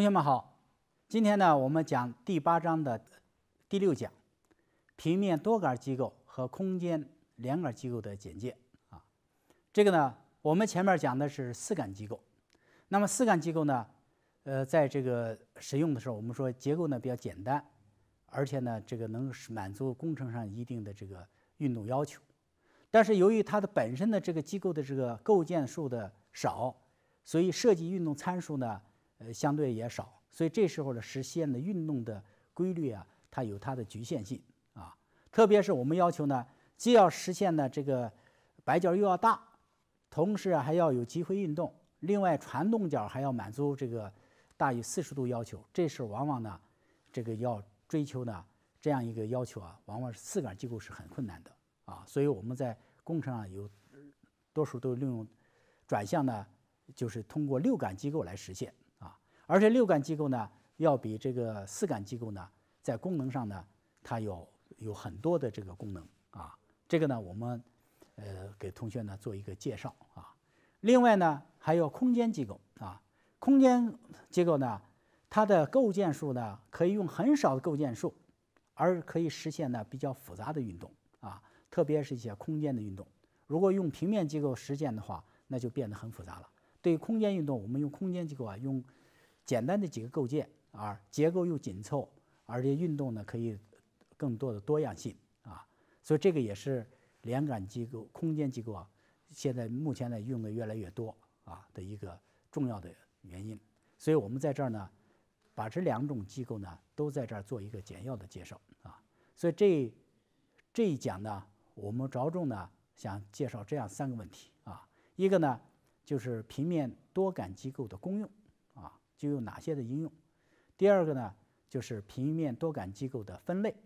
同学们好，今天呢，我们讲第八章的第六讲，平面多杆机构和空间连杆机构的简介啊。这个呢，我们前面讲的是四杆机构，那么四杆机构呢，呃，在这个使用的时候，我们说结构呢比较简单，而且呢，这个能满足工程上一定的这个运动要求，但是由于它的本身的这个机构的这个构件数的少，所以设计运动参数呢。呃，相对也少，所以这时候呢，实现的运动的规律啊，它有它的局限性啊。特别是我们要求呢，既要实现呢这个摆角又要大，同时还要有机会运动，另外传动角还要满足这个大于四十度要求。这时候往往呢，这个要追求呢这样一个要求啊，往往是四杆机构是很困难的啊。所以我们在工程上有多数都利用转向呢，就是通过六杆机构来实现。而且六感机构呢，要比这个四感机构呢，在功能上呢，它有有很多的这个功能啊。这个呢，我们呃给同学呢做一个介绍啊。另外呢，还有空间机构啊。空间机构呢，它的构建数呢可以用很少的构建数，而可以实现呢比较复杂的运动啊。特别是一些空间的运动，如果用平面机构实现的话，那就变得很复杂了。对于空间运动，我们用空间机构啊用。简单的几个构件，啊，结构又紧凑，而且运动呢可以更多的多样性啊，所以这个也是连杆机构、空间机构啊，现在目前呢用的越来越多啊的一个重要的原因。所以我们在这儿呢，把这两种机构呢都在这儿做一个简要的介绍啊。所以这这一讲呢，我们着重呢想介绍这样三个问题啊，一个呢就是平面多杆机构的功用。就有哪些的应用？第二个呢，就是平面多杆机构的分类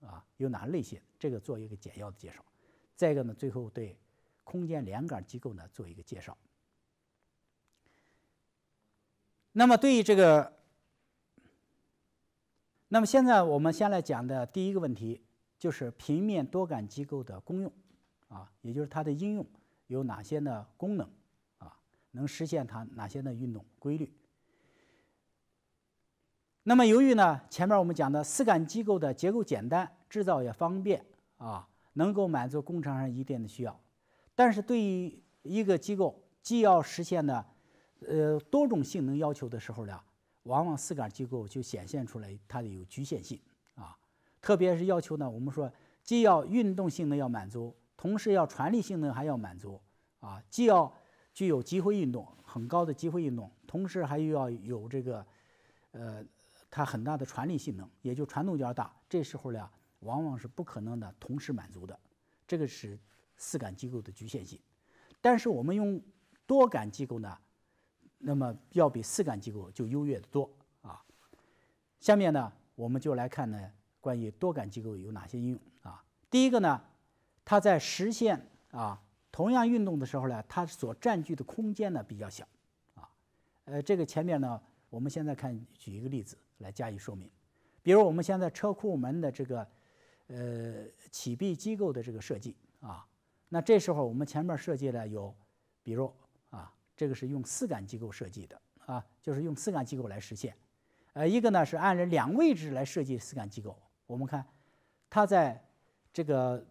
啊，有哪类型？这个做一个简要的介绍。再一个呢，最后对空间连杆机构呢做一个介绍。那么对于这个，那么现在我们先来讲的第一个问题，就是平面多杆机构的功用啊，也就是它的应用有哪些呢？功能啊，能实现它哪些的运动规律？那么，由于呢，前面我们讲的四杆机构的结构简单，制造也方便啊，能够满足工程上一定的需要。但是，对于一个机构既要实现的，呃，多种性能要求的时候呢，往往四杆机构就显现出来它的有局限性啊。特别是要求呢，我们说既要运动性能要满足，同时要传力性能还要满足啊，既要具有机会运动很高的机会运动，同时还又要有这个，呃。它很大的传力性能，也就传动较大。这时候呢，往往是不可能的同时满足的，这个是四杆机构的局限性。但是我们用多杆机构呢，那么要比四杆机构就优越的多啊。下面呢，我们就来看呢，关于多杆机构有哪些应用啊？第一个呢，它在实现啊同样运动的时候呢，它所占据的空间呢比较小啊。呃，这个前面呢，我们现在看举一个例子。来加以说明，比如我们现在车库门的这个，呃，启闭机构的这个设计啊，那这时候我们前面设计了有，比如啊，这个是用四杆机构设计的啊，就是用四杆机构来实现，呃，一个呢是按着两位置来设计四杆机构，我们看，它在这个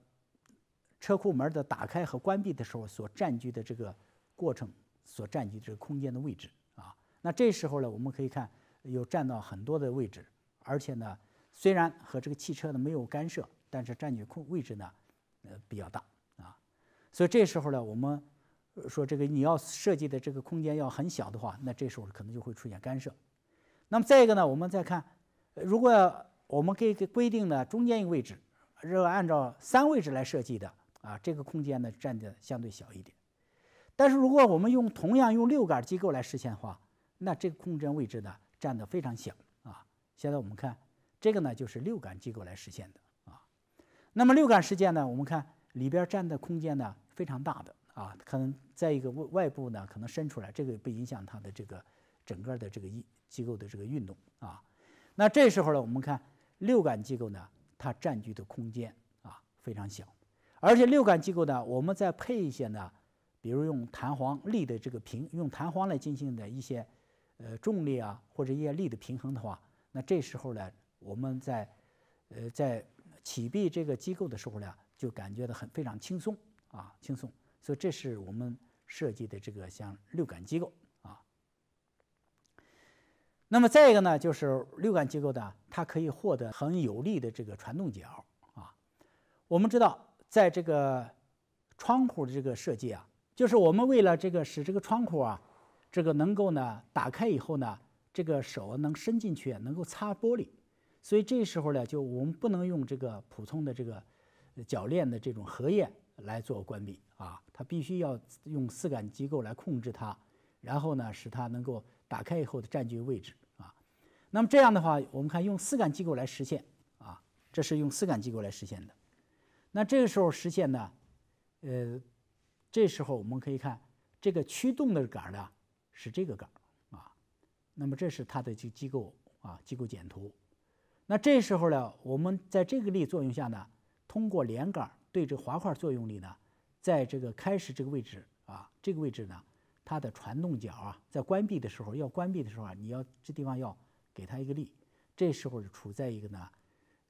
车库门的打开和关闭的时候所占据的这个过程所占据的这个空间的位置啊，那这时候呢，我们可以看。有占到很多的位置，而且呢，虽然和这个汽车呢没有干涉，但是占据空位置呢，呃比较大啊。所以这时候呢，我们说这个你要设计的这个空间要很小的话，那这时候可能就会出现干涉。那么再一个呢，我们再看，如果我们给给规定呢中间一个位置如果按照三位置来设计的啊，这个空间呢占的相对小一点。但是如果我们用同样用六杆机构来实现的话，那这个空间位置呢？占的非常小啊！现在我们看这个呢，就是六感机构来实现的啊。那么六感事件呢，我们看里边占的空间呢非常大的啊，可能在一个外外部呢可能伸出来，这个不影响它的这个整个的这个一机构的这个运动啊。那这时候呢，我们看六感机构呢，它占据的空间啊非常小，而且六感机构呢，我们再配一些呢，比如用弹簧力的这个平，用弹簧来进行的一些。呃，重力啊，或者液力的平衡的话，那这时候呢，我们在，呃，在启闭这个机构的时候呢，就感觉到很非常轻松啊，轻松。所以这是我们设计的这个像六感机构啊。那么再一个呢，就是六感机构呢，它可以获得很有力的这个传动角啊。我们知道，在这个窗户的这个设计啊，就是我们为了这个使这个窗户啊。这个能够呢打开以后呢，这个手能伸进去，能够擦玻璃，所以这时候呢，就我们不能用这个普通的这个铰链的这种合页来做关闭啊，它必须要用四杆机构来控制它，然后呢使它能够打开以后的占据位置啊。那么这样的话，我们看用四杆机构来实现啊，这是用四杆机构来实现的。那这个时候实现呢，呃，这时候我们可以看这个驱动的杆儿呢。是这个杆儿啊，那么这是它的这机构啊，机构简图。那这时候呢，我们在这个力作用下呢，通过连杆对这滑块作用力呢，在这个开始这个位置啊，这个位置呢，它的传动角啊，在关闭的时候要关闭的时候啊，你要这地方要给它一个力，这时候处在一个呢，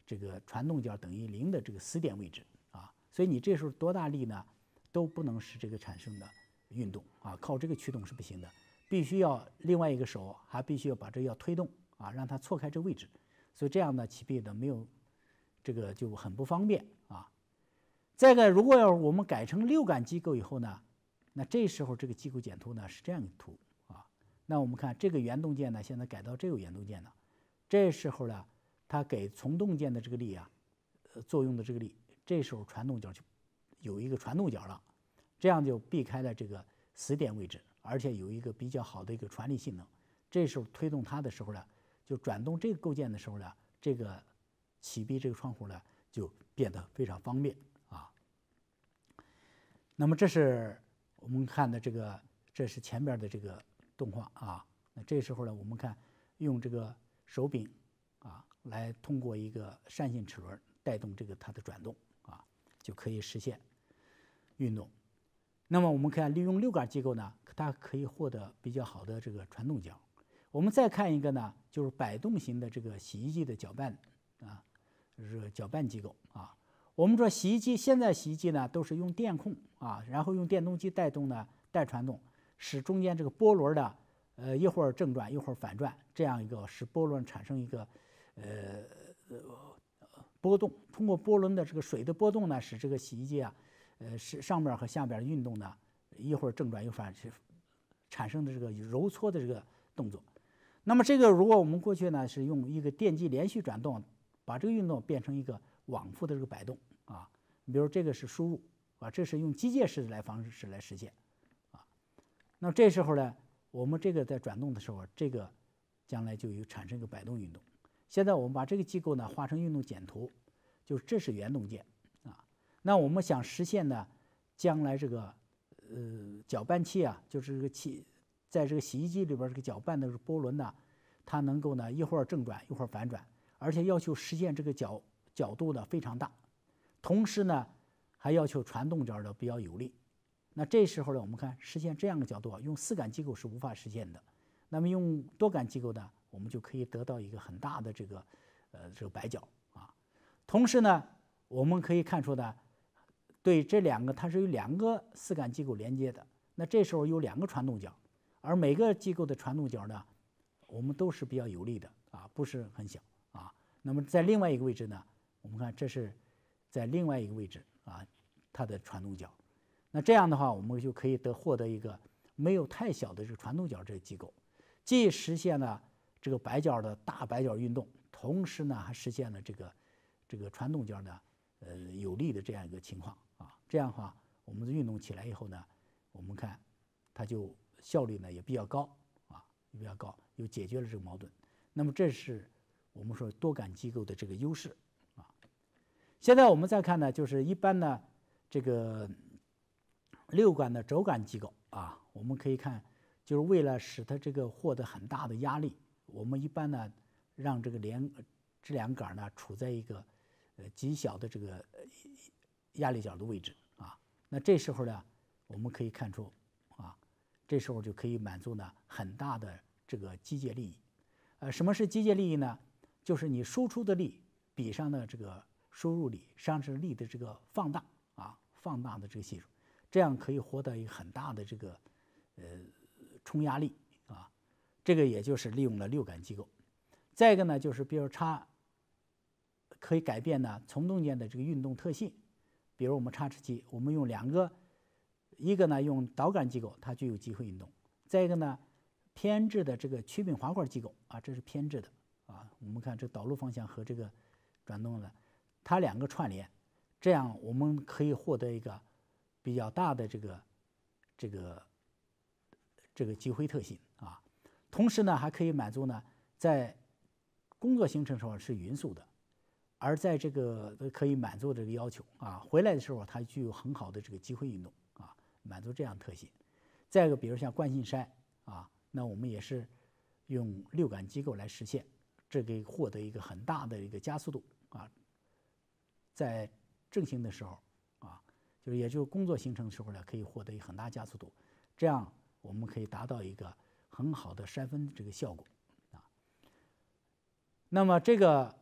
这个传动角等于零的这个死点位置啊，所以你这时候多大力呢，都不能使这个产生的运动啊，靠这个驱动是不行的。必须要另外一个手，还必须要把这要推动啊，让它错开这位置，所以这样呢，起闭的没有这个就很不方便啊。再一个，如果要我们改成六杆机构以后呢，那这时候这个机构简图呢是这样个图啊。那我们看这个原动件呢，现在改到这个原动件了，这时候呢，它给从动件的这个力啊，呃，作用的这个力，这时候传动角就有一个传动角了，这样就避开了这个死点位置。而且有一个比较好的一个传递性能，这时候推动它的时候呢，就转动这个构件的时候呢，这个启闭这个窗户呢就变得非常方便啊。那么这是我们看的这个，这是前面的这个动画啊。那这时候呢，我们看用这个手柄啊，来通过一个扇形齿轮带动这个它的转动啊，就可以实现运动。那么我们看利用六杆机构呢，它可以获得比较好的这个传动角。我们再看一个呢，就是摆动型的这个洗衣机的搅拌啊，就是搅拌机构啊。我们说洗衣机现在洗衣机呢都是用电控啊，然后用电动机带动呢带传动，使中间这个波轮的呃一会儿正转一会儿反转，这样一个使波轮产生一个呃波动，通过波轮的这个水的波动呢，使这个洗衣机啊。呃，是上面和下边的运动呢，一会儿正转又反是产生的这个揉搓的这个动作。那么这个如果我们过去呢是用一个电机连续转动，把这个运动变成一个往复的这个摆动啊。你比如这个是输入啊，这是用机械式的来方式来实现啊。那么这时候呢，我们这个在转动的时候，这个将来就有产生一个摆动运动。现在我们把这个机构呢画成运动简图，就这是原动件。那我们想实现呢，将来这个呃搅拌器啊，就是这个器，在这个洗衣机里边这个搅拌的波轮呢，它能够呢一会儿正转一会儿反转，而且要求实现这个角角度呢非常大，同时呢还要求传动角的比较有力。那这时候呢，我们看实现这样的角度，啊，用四杆机构是无法实现的。那么用多杆机构呢，我们就可以得到一个很大的这个呃这个摆角啊。同时呢，我们可以看出呢。对这两个，它是有两个四杆机构连接的。那这时候有两个传动角，而每个机构的传动角呢，我们都是比较有利的啊，不是很小啊。那么在另外一个位置呢，我们看这是在另外一个位置啊，它的传动角。那这样的话，我们就可以得获得一个没有太小的这个传动角这个机构，既实现了这个摆角的大摆角运动，同时呢还实现了这个这个传动角呢呃有利的这样一个情况。这样的话，我们的运动起来以后呢，我们看它就效率呢也比较高啊，比较高，又解决了这个矛盾。那么这是我们说多杆机构的这个优势啊。现在我们再看呢，就是一般呢这个六杆的轴杆机构啊，我们可以看，就是为了使它这个获得很大的压力，我们一般呢让这个连这两杆呢处在一个呃极小的这个压力角的位置。那这时候呢，我们可以看出，啊，这时候就可以满足呢很大的这个机械利益，呃，什么是机械利益呢？就是你输出的力比上的这个输入力，上升力的这个放大啊，放大的这个系数，这样可以获得一个很大的这个呃冲压力啊，这个也就是利用了六感机构。再一个呢，就是比如差，可以改变呢从动件的这个运动特性。比如我们叉齿机，我们用两个，一个呢用导杆机构，它具有机会运动；再一个呢偏置的这个曲柄滑块机构啊，这是偏置的啊。我们看这导路方向和这个转动的，它两个串联，这样我们可以获得一个比较大的这个这个这个机会特性啊。同时呢，还可以满足呢，在工作行程上是匀速的。而在这个可以满足这个要求啊，回来的时候它具有很好的这个机会运动啊，满足这样特性。再一个，比如像惯性筛啊，那我们也是用六感机构来实现，这可以获得一个很大的一个加速度啊，在正行的时候啊，就是也就工作行程的时候呢，可以获得一个很大加速度，这样我们可以达到一个很好的筛分这个效果啊。那么这个。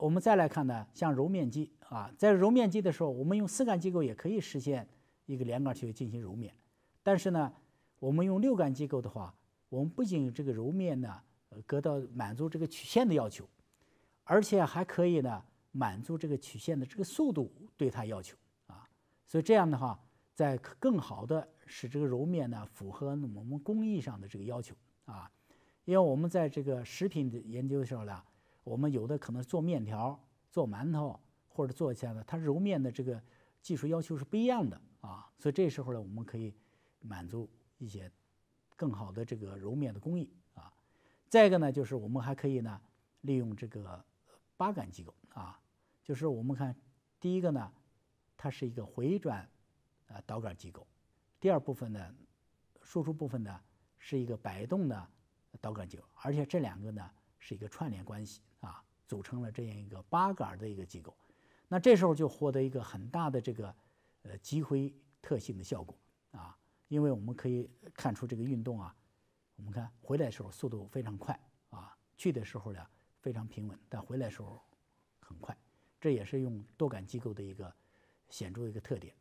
我们再来看呢，像揉面机啊，在揉面机的时候，我们用四杆机构也可以实现一个连杆去进行揉面。但是呢，我们用六杆机构的话，我们不仅这个揉面呢，呃，得到满足这个曲线的要求，而且还可以呢，满足这个曲线的这个速度对它要求啊。所以这样的话，在更好的使这个揉面呢，符合我们工艺上的这个要求啊。因为我们在这个食品的研究的时候呢。我们有的可能是做面条、做馒头或者做其他的，它揉面的这个技术要求是不一样的啊，所以这时候呢，我们可以满足一些更好的这个揉面的工艺啊。再一个呢，就是我们还可以呢，利用这个八杆机构啊，就是我们看第一个呢，它是一个回转啊导杆机构，第二部分呢，输出部分呢是一个摆动的导杆机构，而且这两个呢。是一个串联关系啊，组成了这样一个八杆的一个机构，那这时候就获得一个很大的这个呃机会特性的效果啊，因为我们可以看出这个运动啊，我们看回来时候速度非常快啊，去的时候呢非常平稳，但回来时候很快，这也是用多杆机构的一个显著的一个特点。